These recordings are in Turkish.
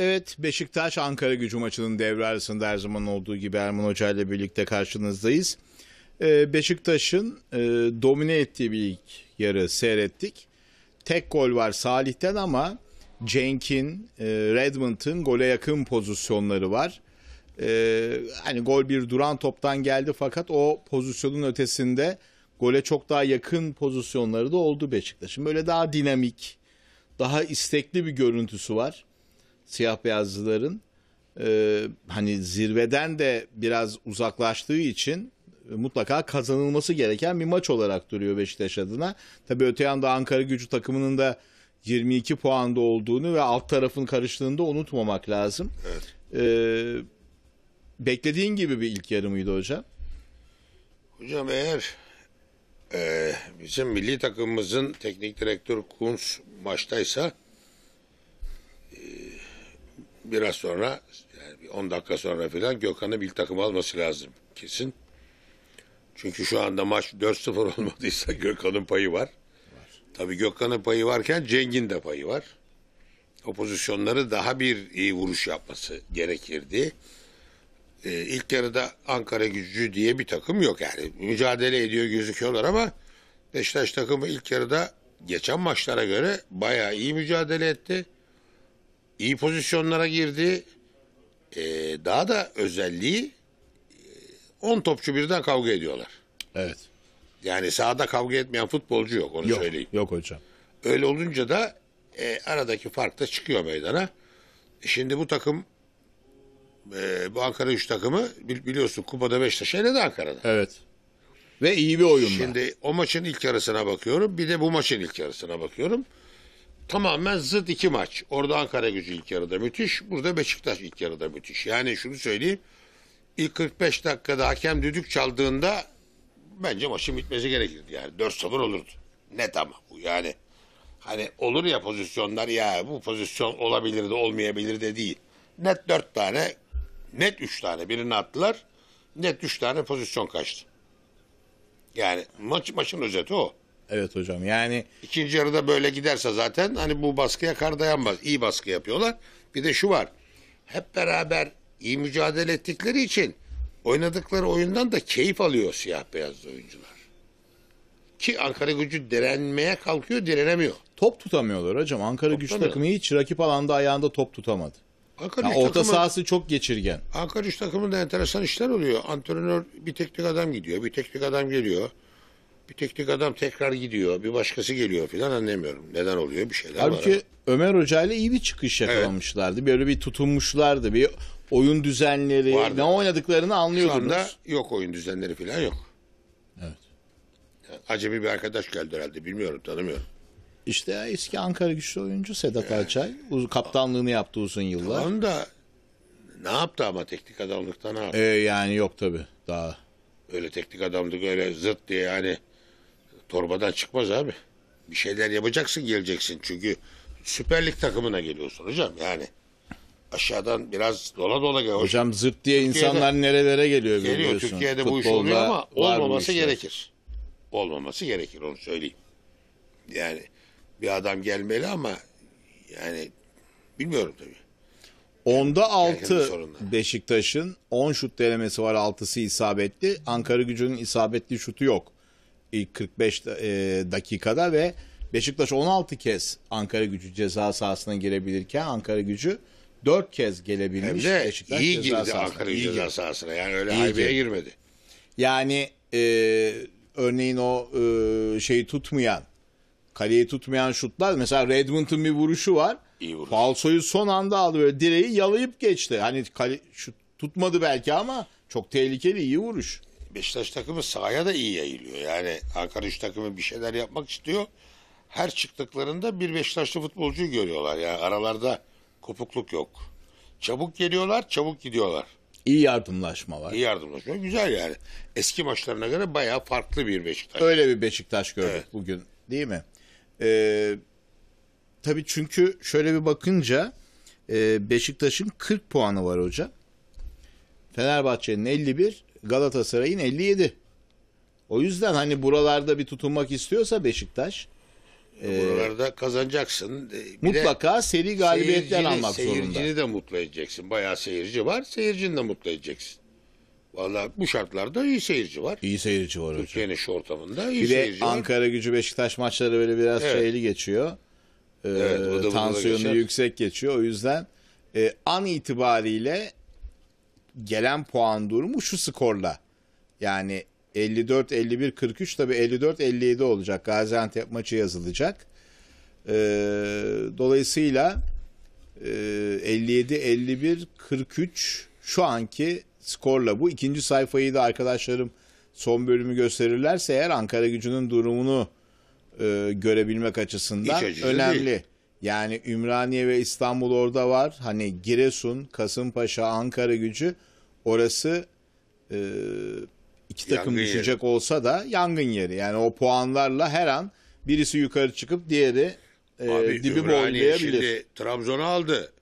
Evet Beşiktaş Ankara gücü maçının devre arasında her zaman olduğu gibi Erman Hoca ile birlikte karşınızdayız. Ee, Beşiktaş'ın e, domine ettiği bir ilk yarı seyrettik. Tek gol var Salih'ten ama Cenk'in, e, Redmond'ın gole yakın pozisyonları var. Ee, hani gol bir duran toptan geldi fakat o pozisyonun ötesinde gole çok daha yakın pozisyonları da oldu Beşiktaş'ın. Böyle daha dinamik, daha istekli bir görüntüsü var siyah beyazlıların e, hani zirveden de biraz uzaklaştığı için mutlaka kazanılması gereken bir maç olarak duruyor Beşiktaş adına. Tabii öte yanda Ankara gücü takımının da 22 puanda olduğunu ve alt tarafın karıştığını unutmamak lazım. Evet. Ee, beklediğin gibi bir ilk yarımıydı hocam? Hocam eğer e, bizim milli takımımızın teknik direktör Kunz maçtaysa biraz sonra yani 10 dakika sonra falan Gökhan'ı bir takım alması lazım kesin. Çünkü şu anda maç 4-0 olmadıysa Gökhan'ın payı var. var. Tabii Gökhan'ın payı varken Cengin de payı var. O pozisyonları daha bir iyi vuruş yapması gerekirdi. Ee, ilk yarıda Ankara gücü diye bir takım yok yani. Mücadele ediyor gözüküyorlar ama Beşiktaş takımı ilk yarıda geçen maçlara göre bayağı iyi mücadele etti iyi pozisyonlara girdi. E, daha da özelliği 10 e, topçu birden kavga ediyorlar. Evet. Yani sahada kavga etmeyen futbolcu yok onu yok, söyleyeyim. Yok hocam. Öyle olunca da e, aradaki fark da çıkıyor meydana. Şimdi bu takım e, bu Ankara 3 takımı biliyorsun Kupa'da Beşiktaş eledi Ankara'da. Evet. Ve iyi bir oyunla. Şimdi o maçın ilk yarısına bakıyorum. Bir de bu maçın ilk yarısına bakıyorum tamamen zıt iki maç. Orada Ankara gücü ilk yarıda müthiş. Burada Beşiktaş ilk yarıda müthiş. Yani şunu söyleyeyim. İlk 45 dakikada hakem düdük çaldığında bence maçın bitmesi gerekirdi. Yani 4-0 olurdu. Net ama bu yani. Hani olur ya pozisyonlar ya bu pozisyon olabilir de olmayabilir de değil. Net 4 tane, net 3 tane birini attılar. Net 3 tane pozisyon kaçtı. Yani maç maçın özeti o. Evet hocam yani. ikinci yarıda böyle giderse zaten hani bu baskıya kar dayanmaz. İyi baskı yapıyorlar. Bir de şu var. Hep beraber iyi mücadele ettikleri için oynadıkları oyundan da keyif alıyor siyah beyazlı oyuncular. Ki Ankara gücü direnmeye kalkıyor direnemiyor. Top tutamıyorlar hocam. Ankara Top güç takımı hiç rakip alanda ayağında top tutamadı. Ankara Yani orta takımı, sahası çok geçirgen. Ankara güç takımında enteresan işler oluyor. Antrenör bir teknik adam gidiyor, bir teknik adam geliyor. Bir teknik adam tekrar gidiyor. Bir başkası geliyor filan anlamıyorum. Neden oluyor bir şeyler Halbuki var. ama. Ömer Hoca ile iyi bir çıkış yakalamışlardı. Böyle bir tutunmuşlardı. Bir oyun düzenleri, Vardı. ne oynadıklarını Şu anlıyordunuz. anda yok oyun düzenleri filan yok. Evet. acemi bir arkadaş geldi herhalde bilmiyorum tanımıyorum. İşte eski Ankara güçlü oyuncu Sedat Alçay. Uz- Kaptanlığını yaptı uzun yıllar. Onu da ne yaptı ama teknik adamlıktan ha. Ee, yani yok tabii daha. Öyle teknik adamlık öyle zıt diye yani torbadan çıkmaz abi. Bir şeyler yapacaksın geleceksin çünkü Süper Lig takımına geliyorsun hocam yani. Aşağıdan biraz dola dola geliyor. Hocam zırt diye insanlar nerelere geliyor biliyorsun. Geliyor Türkiye'de Futbolda bu iş oluyor ama olmaması gerekir. Olmaması gerekir onu söyleyeyim. Yani bir adam gelmeli ama yani bilmiyorum tabii. Onda 6 Beşiktaş'ın 10 şut denemesi var 6'sı isabetli. Ankara gücünün isabetli şutu yok ilk 45 e, dakikada ve Beşiktaş 16 kez Ankara gücü ceza sahasına girebilirken Ankara gücü 4 kez gelebilmiş. Hem de Beşiktaş iyi girdi sahasına. Ankara gücü ceza sahasına yani öyle haybeye girmedi. Yani e, örneğin o e, şeyi tutmayan kaleyi tutmayan şutlar mesela Redmond'un bir vuruşu var. İyi Falsoyu son anda aldı böyle direği yalayıp geçti. Hani kale, şut tutmadı belki ama çok tehlikeli iyi vuruş. Beşiktaş takımı sahaya da iyi yayılıyor. Yani Ankara Üç takımı bir şeyler yapmak istiyor. Her çıktıklarında bir Beşiktaşlı futbolcuyu görüyorlar. Yani aralarda kopukluk yok. Çabuk geliyorlar, çabuk gidiyorlar. İyi yardımlaşma var. İyi yardımlaşma güzel yani. Eski maçlarına göre bayağı farklı bir Beşiktaş. Öyle bir Beşiktaş gördük evet. bugün değil mi? Ee, tabii çünkü şöyle bir bakınca e, Beşiktaş'ın 40 puanı var hoca. Fenerbahçe'nin 51, Galatasaray'ın 57. O yüzden hani buralarda bir tutunmak istiyorsa Beşiktaş Buralarda kazanacaksın. E, bir mutlaka seri galibiyetler almak seyircini zorunda. Seyircini de mutlu edeceksin. Bayağı seyirci var. Seyircini de mutlu edeceksin. Valla bu şartlarda iyi seyirci var. İyi seyirci var hocam. Türkiye'nin şu ortamında iyi bir seyirci de Ankara gücü Beşiktaş maçları böyle biraz evet. şeyli geçiyor. Ee, evet, tansiyonu yüksek geçiyor. O yüzden e, an itibariyle gelen puan durumu şu skorla. Yani 54 51 43 tabi 54 57 olacak. Gaziantep maçı yazılacak. Ee, dolayısıyla e, 57 51 43 şu anki skorla bu. ikinci sayfayı da arkadaşlarım son bölümü gösterirlerse eğer Ankara gücünün durumunu e, görebilmek açısından önemli. Değil. Yani Ümraniye ve İstanbul orada var. Hani Giresun, Kasımpaşa, Ankara gücü orası e, iki takım yangın düşecek yeri. olsa da yangın yeri. Yani o puanlarla her an birisi yukarı çıkıp diğeri e, Abi, dibi boylayabilir. Şimdi Trabzon'u aldı.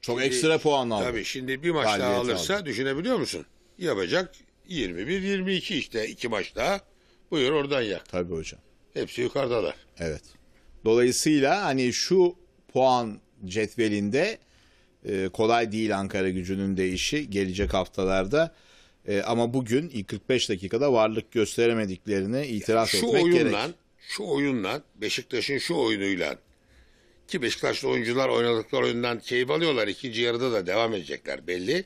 Çok şimdi, ekstra puan aldı. Tabii şimdi bir maç Galibiyet daha alırsa aldı. düşünebiliyor musun? Yapacak 21-22 işte iki maç daha. Buyur oradan yak. Tabii hocam. Hepsi yukarıdalar. Evet. Dolayısıyla hani şu puan cetvelinde e, kolay değil Ankara gücünün de işi gelecek haftalarda. E, ama bugün 45 dakikada varlık gösteremediklerini itiraf yani şu etmek oyunla, gerek. Şu oyunla Beşiktaş'ın şu oyunuyla ki Beşiktaşlı oyuncular oynadıkları oyundan keyif alıyorlar. ikinci yarıda da devam edecekler belli.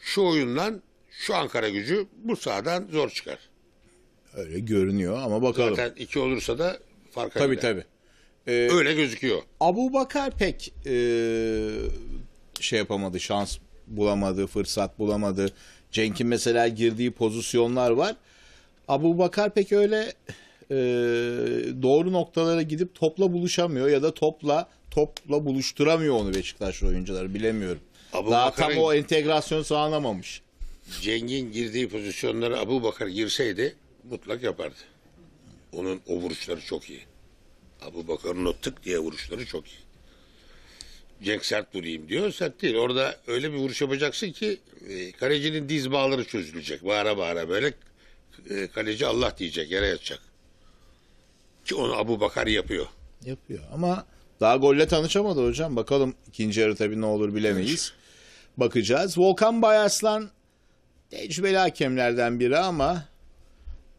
Şu oyundan şu Ankara gücü bu sahadan zor çıkar. Öyle görünüyor ama bakalım. Zaten iki olursa da fark eder. Tabii tabii. Ee, Öyle gözüküyor. Abu Bakar pek e, şey yapamadı, şans bulamadı, fırsat bulamadı. Cenk'in mesela girdiği pozisyonlar var. Abu Bakar pek öyle e, doğru noktalara gidip topla buluşamıyor ya da topla topla buluşturamıyor onu beşiktaş oyuncuları bilemiyorum. Abu Daha tam o entegrasyon sağlamamış. Cenk'in girdiği pozisyonlara Abu Bakar girseydi mutlak yapardı. Onun o vuruşları çok iyi. Abu Bakırın o tık diye vuruşları çok iyi. Cenk sert vurayım diyor. Sert değil. Orada öyle bir vuruş yapacaksın ki e, kalecinin diz bağları çözülecek. Bağıra bağıra böyle e, kaleci Allah diyecek. Yere yatacak. Ki onu Abu Bakar yapıyor. Yapıyor ama daha golle tanışamadı hocam. Bakalım ikinci yarı tabii ne olur bilemeyiz. Bakacağız. Volkan Bayaslan tecrübeli hakemlerden biri ama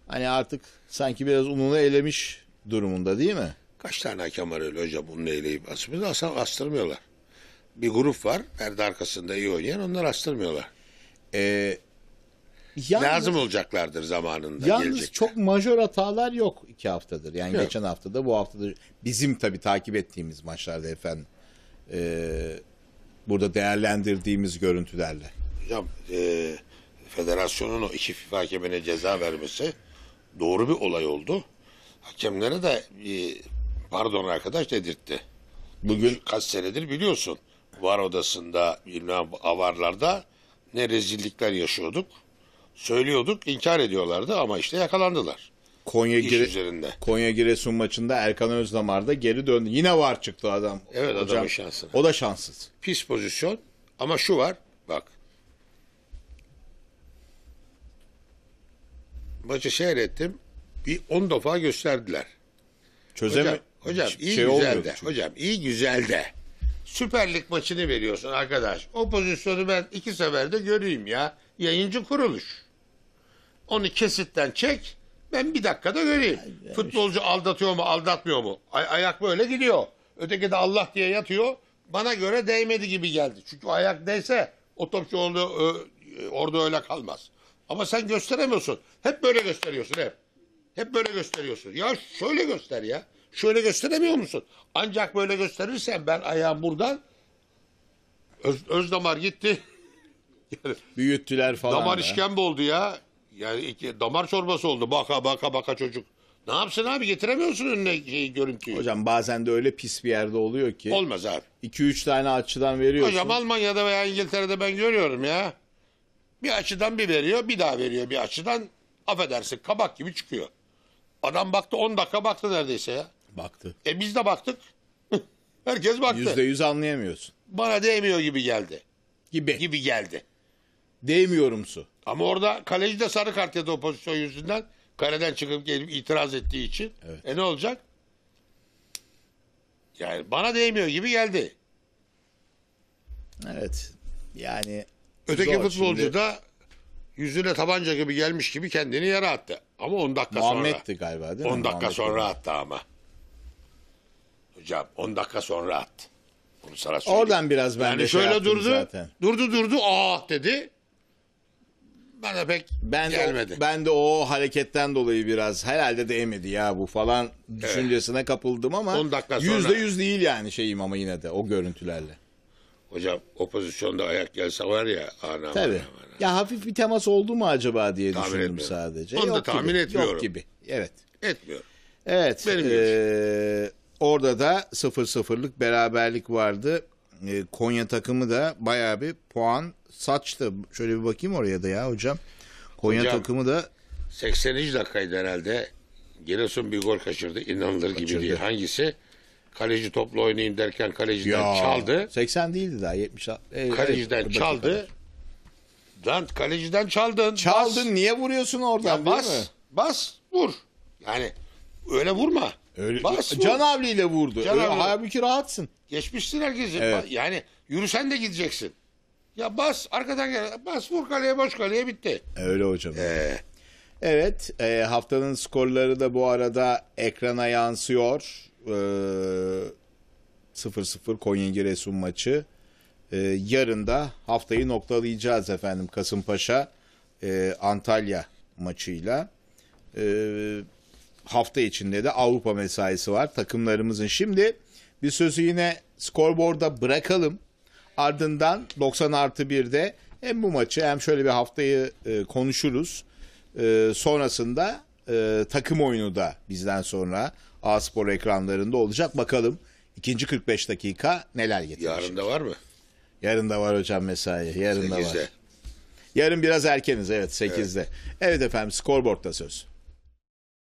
hani artık sanki biraz ununu elemiş durumunda değil mi? Kaç tane hakem var öyle hoca bunu eyleyip asmıyor. Aslında astırmıyorlar. Bir grup var perde arkasında iyi oynayan onlar astırmıyorlar. Ee, yalnız, Lazım olacaklardır zamanında. Yalnız gelecekte. çok majör hatalar yok iki haftadır. Yani yok. geçen haftada bu haftadır bizim tabii takip ettiğimiz maçlarda efendim. E, burada değerlendirdiğimiz görüntülerle. Hocam e, federasyonun o iki FIFA hakemine ceza vermesi doğru bir olay oldu. Hakemlere de e, Pardon arkadaş dedirtti. Bugün kaç senedir biliyorsun. Var odasında bilmem avarlarda ne rezillikler yaşıyorduk. Söylüyorduk inkar ediyorlardı ama işte yakalandılar. Konya İş Gire üzerinde. Konya Giresun maçında Erkan Özdamar da geri döndü. Yine var çıktı adam. Evet adam adamın O da şanssız. Pis pozisyon ama şu var bak. Maçı seyrettim. Bir 10 defa gösterdiler. Çözeme Hocam, Hocam Hiçbir iyi şey güzel de. Hocam iyi güzel de. Süper Lig maçını veriyorsun arkadaş. O pozisyonu ben iki seferde göreyim ya. Yayıncı kuruluş. Onu kesitten çek. Ben bir dakikada göreyim. Ay, Futbolcu işte. aldatıyor mu aldatmıyor mu? Ay, ayak böyle gidiyor. Öteki de Allah diye yatıyor. Bana göre değmedi gibi geldi. Çünkü ayak değse o topçu orada, orada öyle kalmaz. Ama sen gösteremiyorsun. Hep böyle gösteriyorsun hep. Hep böyle gösteriyorsun. Ya şöyle göster ya. Şöyle gösteremiyor musun? Ancak böyle gösterirsen ben ayağım buradan öz, öz damar gitti. yani, Büyüttüler falan. Damar da. işkembe oldu ya. Yani iki, damar çorbası oldu. Baka baka baka çocuk. Ne yapsın abi getiremiyorsun önüne şeyi, görüntüyü. Hocam bazen de öyle pis bir yerde oluyor ki. Olmaz abi. 2-3 tane açıdan veriyorsun. Hocam Almanya'da veya İngiltere'de ben görüyorum ya. Bir açıdan bir veriyor bir daha veriyor bir açıdan. Affedersin kabak gibi çıkıyor. Adam baktı 10 dakika baktı neredeyse ya. Baktı. E biz de baktık. Herkes baktı. Yüzde yüz anlayamıyorsun. Bana değmiyor gibi geldi. Gibi. Gibi geldi. Değmiyorumsu. Ama orada kaleci de sarı kart yedi o pozisyon yüzünden. Kaleden çıkıp gelip itiraz ettiği için. Evet. E ne olacak? Yani bana değmiyor gibi geldi. Evet. Yani öteki zor. futbolcu Şimdi... da yüzüne tabanca gibi gelmiş gibi kendini yere attı. Ama 10 dakika Muhammed'di sonra. Muhammed'di galiba değil mi? 10 dakika Muhammed sonra attı ama cevap. 10 dakika sonra at. Bunu sana söyleyeyim. Oradan biraz ben yani de şey şöyle yaptım durdu. zaten. Durdu durdu ah dedi. Bana pek Ben gelmedi. de, ben de o hareketten dolayı biraz herhalde değmedi ya bu falan düşüncesine kapıldım ama On dakika sonra. yüzde yüz değil yani şeyim ama yine de o görüntülerle. Hocam o pozisyonda ayak gelse var ya anam Tabii. anam anam. Ya hafif bir temas oldu mu acaba diye Tahmin düşündüm etmiyorum. sadece. Onu da Yok tahmin gibi, etmiyorum. Yok gibi. Evet. Etmiyorum. Evet. Benim eee, Orada da 0-0'lık beraberlik vardı. Ee, Konya takımı da bayağı bir puan saçtı. Şöyle bir bakayım oraya da ya hocam. Konya hocam, takımı da 80. dakikaydı herhalde. Giresun bir gol kaçırdı. inanılır kaçırdı. gibi değil. Hangisi? Kaleci topla oynayayım derken kaleciden ya, çaldı. 80 değildi daha 70. E, kaleciden evet, çaldı. Kadar. Lan kaleciden çaldın. Çaldın bas. niye vuruyorsun oradan ya bas, mi? Bas vur. Yani öyle vurma. Öyle, Bas Can Avli ile vurdu. Can Öyle, Halbuki rahatsın. Geçmişsin herkesi. Evet. Yani yürüsen de gideceksin. Ya bas arkadan gel. Bas vur kaleye boş kaleye bitti. Öyle hocam. Ee, Evet e, haftanın skorları da bu arada ekrana yansıyor. E, ee, 0-0 Konya Giresun maçı. E, yarın da haftayı noktalayacağız efendim Kasımpaşa e, Antalya maçıyla. E, hafta içinde de Avrupa mesaisi var takımlarımızın. Şimdi bir sözü yine skorboarda bırakalım. Ardından 90 artı 1'de hem bu maçı hem şöyle bir haftayı e, konuşuruz. E, sonrasında e, takım oyunu da bizden sonra A Spor ekranlarında olacak. Bakalım ikinci 45 dakika neler getirecek. Yarın da var mı? Yarın da var hocam mesai. Yarın 8'de. da var. Yarın biraz erkeniz evet 8'de. Evet, evet efendim skorboardda söz.